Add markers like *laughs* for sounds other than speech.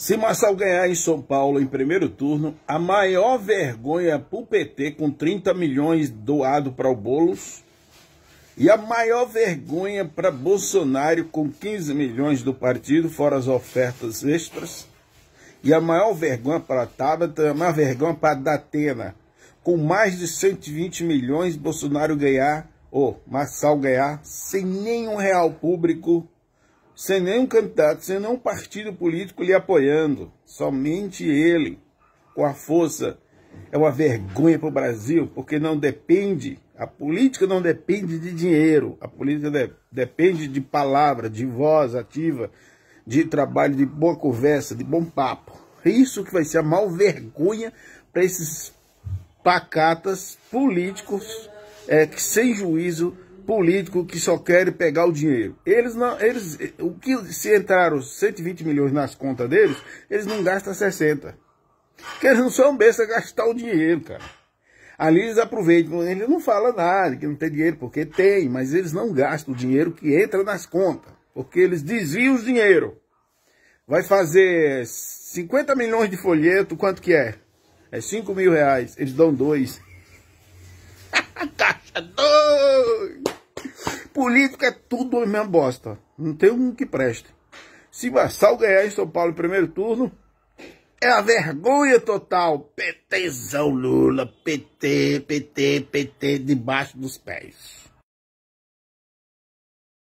Se Marçal ganhar em São Paulo em primeiro turno, a maior vergonha para o PT com 30 milhões doado para o Boulos e a maior vergonha para Bolsonaro com 15 milhões do partido, fora as ofertas extras, e a maior vergonha para a Tabata, a maior vergonha para a Datena. Com mais de 120 milhões, Bolsonaro ganhar, ou Marçal ganhar, sem nenhum real público sem nenhum candidato, sem nenhum partido político lhe apoiando. Somente ele, com a força. É uma vergonha para o Brasil, porque não depende, a política não depende de dinheiro, a política de, depende de palavra, de voz ativa, de trabalho, de boa conversa, de bom papo. Isso que vai ser a mal vergonha para esses pacatas políticos é, que sem juízo político que só querem pegar o dinheiro. Eles não, eles, o que se entraram 120 milhões nas contas deles, eles não gastam 60. Porque eles não são besta gastar o dinheiro, cara. Ali eles aproveitam, eles não falam nada, que não tem dinheiro, porque tem, mas eles não gastam o dinheiro que entra nas contas, porque eles desviam o dinheiro. Vai fazer 50 milhões de folheto, quanto que é? É 5 mil reais, eles dão dois. *laughs* Caixa dois! político é tudo a mesma bosta. Não tem um que preste. Se Marçal ganhar em São Paulo em primeiro turno, é a vergonha total. PTzão Lula, PT, PT, PT, debaixo dos pés.